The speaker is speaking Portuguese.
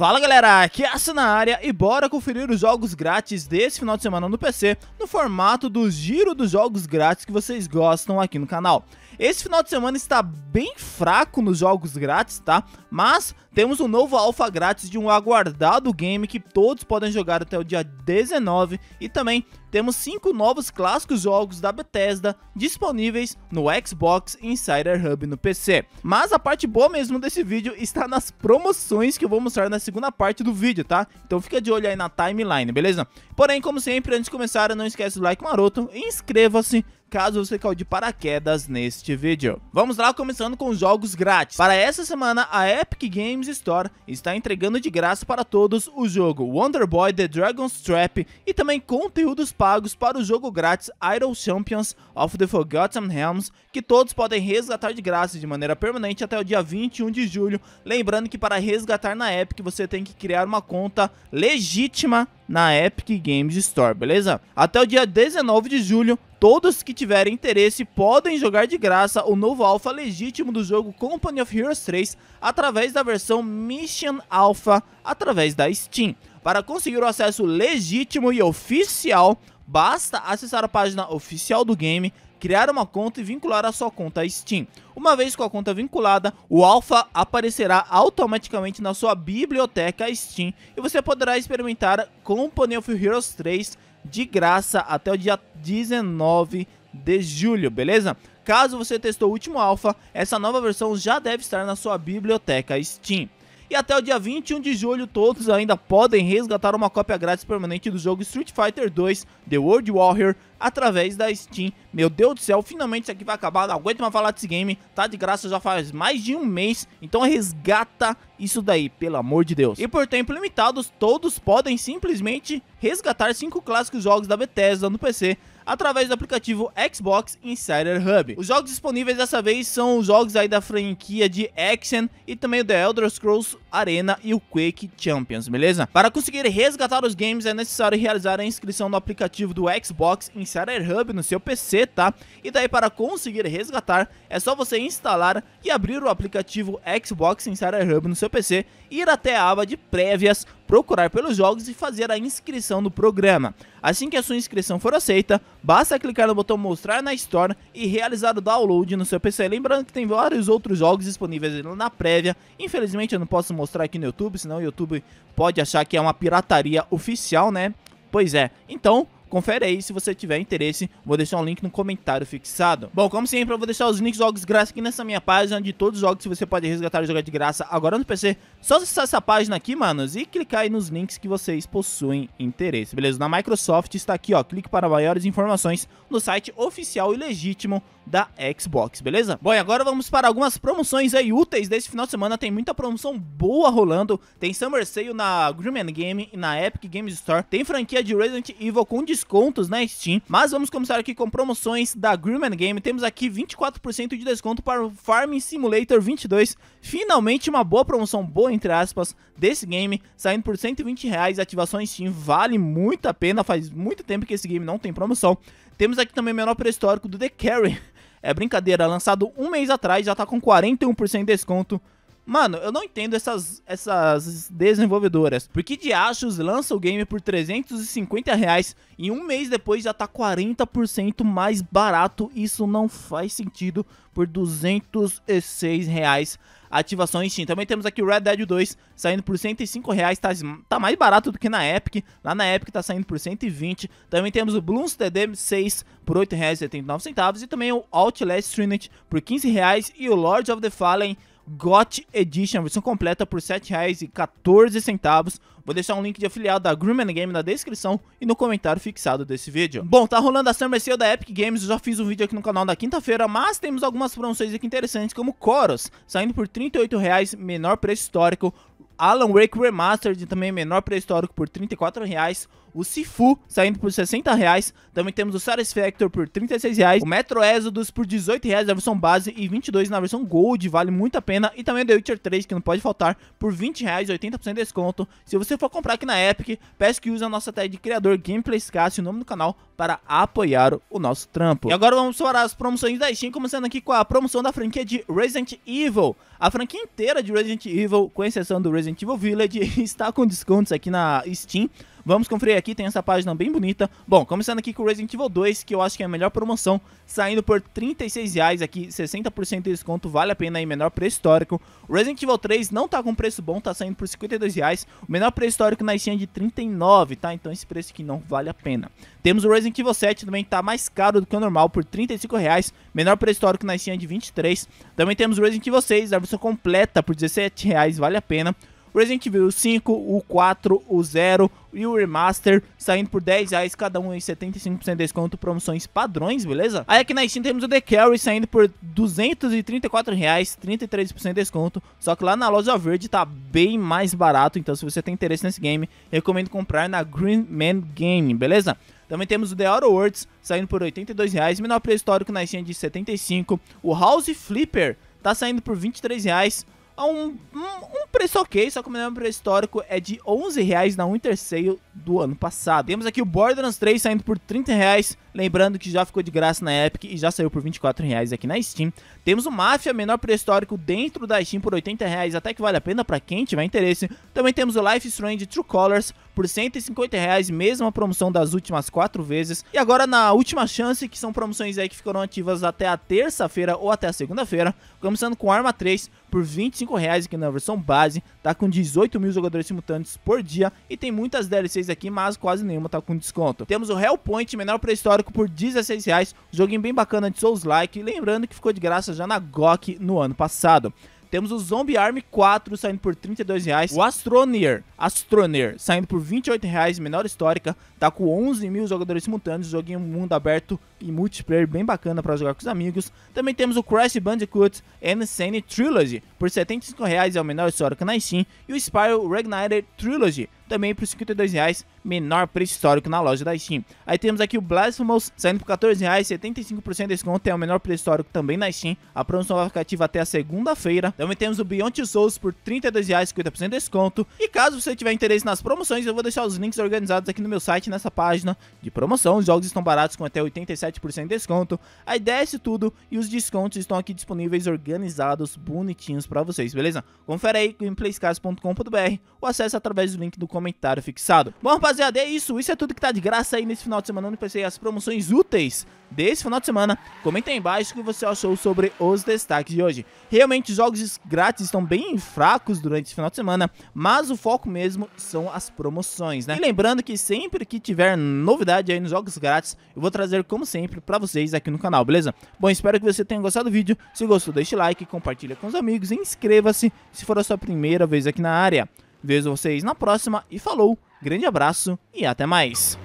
Fala galera, aqui é a na área e bora conferir os jogos grátis desse final de semana no PC no formato do giro dos jogos grátis que vocês gostam aqui no canal. Esse final de semana está bem fraco nos jogos grátis, tá? Mas temos um novo alfa grátis de um aguardado game que todos podem jogar até o dia 19 e também temos cinco novos clássicos jogos da Bethesda disponíveis no Xbox Insider Hub no PC. Mas a parte boa mesmo desse vídeo está nas promoções que eu vou mostrar na segunda parte do vídeo, tá? Então fica de olho aí na timeline, beleza? Porém, como sempre, antes de começar, não esquece do like maroto, inscreva-se, caso você caiu de paraquedas neste vídeo. Vamos lá, começando com jogos grátis. Para essa semana, a Epic Games Store está entregando de graça para todos o jogo Wonder Boy The Dragon's Trap e também conteúdos pagos para o jogo grátis Idol Champions of the Forgotten Realms, que todos podem resgatar de graça de maneira permanente até o dia 21 de julho. Lembrando que para resgatar na Epic, você tem que criar uma conta legítima na Epic Games Store, beleza? Até o dia 19 de julho, Todos que tiverem interesse podem jogar de graça o novo alfa legítimo do jogo Company of Heroes 3 através da versão Mission Alpha através da Steam. Para conseguir o acesso legítimo e oficial, basta acessar a página oficial do game criar uma conta e vincular a sua conta Steam. Uma vez com a conta vinculada, o Alpha aparecerá automaticamente na sua biblioteca Steam e você poderá experimentar Company of Heroes 3 de graça até o dia 19 de julho, beleza? Caso você testou o último Alpha, essa nova versão já deve estar na sua biblioteca Steam. E até o dia 21 de julho, todos ainda podem resgatar uma cópia grátis permanente do jogo Street Fighter 2 The World Warrior através da Steam. Meu Deus do céu, finalmente isso aqui vai acabar, não aguento mais falar desse game, tá de graça já faz mais de um mês, então resgata isso daí, pelo amor de Deus. E por tempo limitado, todos podem simplesmente resgatar cinco clássicos jogos da Bethesda no PC, através do aplicativo Xbox Insider Hub. Os jogos disponíveis dessa vez são os jogos aí da franquia de Action e também o The Elder Scrolls Arena e o Quake Champions, beleza? Para conseguir resgatar os games é necessário realizar a inscrição no aplicativo do Xbox Insider Hub no seu PC, tá? E daí para conseguir resgatar é só você instalar e abrir o aplicativo Xbox Insider Hub no seu PC, ir até a aba de prévias procurar pelos jogos e fazer a inscrição no programa. Assim que a sua inscrição for aceita, basta clicar no botão mostrar na Store e realizar o download no seu PC. Lembrando que tem vários outros jogos disponíveis na prévia. Infelizmente eu não posso mostrar aqui no YouTube, senão o YouTube pode achar que é uma pirataria oficial, né? Pois é, então Confere aí se você tiver interesse, vou deixar um link no comentário fixado. Bom, como sempre, eu vou deixar os links dos jogos grátis aqui nessa minha página, de todos os jogos que você pode resgatar e jogar de graça agora no PC. Só acessar essa página aqui, manos, e clicar aí nos links que vocês possuem interesse, beleza? Na Microsoft está aqui, ó, clique para maiores informações no site oficial e legítimo da Xbox, beleza? Bom, e agora vamos para algumas promoções aí úteis desse final de semana. Tem muita promoção boa rolando. Tem Summer Sale na Grimman Game e na Epic Games Store. Tem franquia de Resident Evil com descontos na Steam. Mas vamos começar aqui com promoções da Grimman Game. Temos aqui 24% de desconto para o Farming Simulator 22. Finalmente uma boa promoção, boa entre aspas, desse game. Saindo por 120 reais, ativação Steam. Vale muito a pena, faz muito tempo que esse game não tem promoção. Temos aqui também o menor pré-histórico do The Carry É brincadeira, lançado um mês atrás, já tá com 41% de desconto Mano, eu não entendo essas, essas desenvolvedoras. Por que achos lança o game por 350 reais e um mês depois já tá 40% mais barato? Isso não faz sentido por 206 reais ativação Steam. Também temos aqui o Red Dead 2 saindo por 105 reais, tá, tá, mais barato do que na Epic. Lá na Epic tá saindo por 120. Também temos o Bloons TD 6 por 8 reais e 79 centavos e também o Outlast Trinity por 15 reais e o Lord of the Fallen GOT Edition, versão completa por R$ 7,14. Vou deixar um link de afiliado da Grumman Game na descrição e no comentário fixado desse vídeo. Bom, tá rolando a Summer Sale da Epic Games, eu já fiz um vídeo aqui no canal na quinta-feira, mas temos algumas promoções aqui interessantes, como Coros, saindo por R$ 38,00, menor preço histórico, Alan Wake Remastered, também menor preço histórico por R$ 34,00, o Sifu saindo por 60 reais. Também temos o Factor por 36 reais. O Metro Exodus por 18 reais na versão base e 22 na versão Gold. Vale muito a pena. E também o The Witcher 3, que não pode faltar, por 20 reais, 80% de desconto. Se você for comprar aqui na Epic, peço que use a nossa tag de criador Gameplay Cast, o nome do canal, para apoiar o nosso trampo. E agora vamos para as promoções da Steam, começando aqui com a promoção da franquia de Resident Evil. A franquia inteira de Resident Evil, com exceção do Resident Evil Village, está com descontos aqui na Steam. Vamos conferir aqui, tem essa página bem bonita. Bom, começando aqui com o Resident Evil 2, que eu acho que é a melhor promoção, saindo por R$ reais aqui, 60% de desconto, vale a pena aí, menor preço histórico. O Resident Evil 3 não tá com preço bom, tá saindo por R$ reais. O menor preço histórico na Steam é de 39, tá? Então esse preço aqui não vale a pena. Temos o Resident Evil 7 também, tá mais caro do que o normal, por R$ reais. Menor preço histórico na Steam é de 23. Também temos o Resident Evil 6, a versão completa por R$ reais, vale a pena. Resident Evil 5, o 4, o 0 e o Remaster, saindo por 10 reais cada um em 75% de desconto, promoções padrões, beleza? Aí aqui na Steam temos o The Carry saindo por 234 reais, 33% de desconto, só que lá na loja verde tá bem mais barato, então se você tem interesse nesse game, recomendo comprar na Green Man Game, beleza? Também temos o The Outer Worlds saindo por R$ reais menor preço histórico na Steam de 75. O House Flipper tá saindo por R$ reais a um, um, um preço ok, só que o melhor preço histórico é de 11 reais na Winter Sale do ano passado. Temos aqui o Borderlands 3 saindo por 30 reais, lembrando que já ficou de graça na Epic e já saiu por 24 reais aqui na Steam. Temos o Mafia, menor pré-histórico, dentro da Steam por 80 reais, até que vale a pena para quem tiver interesse. Também temos o Life Strange True Colors por 150 reais, mesma promoção das últimas quatro vezes. E agora na última chance, que são promoções aí que ficaram ativas até a terça-feira ou até a segunda-feira, começando com Arma 3 por 25 reais aqui na versão base, tá com 18 mil jogadores simultâneos por dia e tem muitas DLCs aqui, mas quase nenhuma tá com desconto. Temos o Hellpoint, menor pré-histórico, por 16 reais. Joguinho bem bacana de Souls-like. Lembrando que ficou de graça já na GOC no ano passado. Temos o Zombie Army 4 saindo por 32 reais. O Astroneer, Astroneer saindo por 28 reais, menor histórica. Tá com 11 mil jogadores simultâneos, joguinho mundo aberto e multiplayer bem bacana para jogar com os amigos. Também temos o Crash Bandicoot Insane Trilogy por R$ 75 reais, é o menor histórico na Steam, e o Spyro Reignited Trilogy também por R$ 52 reais, menor preço histórico na loja da Steam. Aí temos aqui o Blasphemous saindo por R$ 14 reais, 75% de desconto, é o menor preço histórico também na Steam. A promoção vai ficar ativa até a segunda-feira. Também temos o Beyond Souls por R$ 32 reais, 50% de desconto. E caso você tiver interesse nas promoções, eu vou deixar os links organizados aqui no meu site nessa página de promoção. Os jogos estão baratos com até 87 7% de desconto. Aí desce tudo e os descontos estão aqui disponíveis organizados, bonitinhos para vocês, beleza? Confere aí gameplayscas.com.br ou acesse através do link do comentário fixado. Bom, rapaziada, é isso. Isso é tudo que tá de graça aí nesse final de semana. não pensei as promoções úteis desse final de semana. Comenta aí embaixo o que você achou sobre os destaques de hoje. Realmente, os jogos grátis estão bem fracos durante esse final de semana, mas o foco mesmo são as promoções, né? E lembrando que sempre que tiver novidade aí nos jogos grátis, eu vou trazer, como sempre, sempre para vocês aqui no canal, beleza? Bom, espero que você tenha gostado do vídeo. Se gostou, deixe like, compartilha com os amigos e inscreva-se se for a sua primeira vez aqui na área. Vejo vocês na próxima e falou, grande abraço e até mais!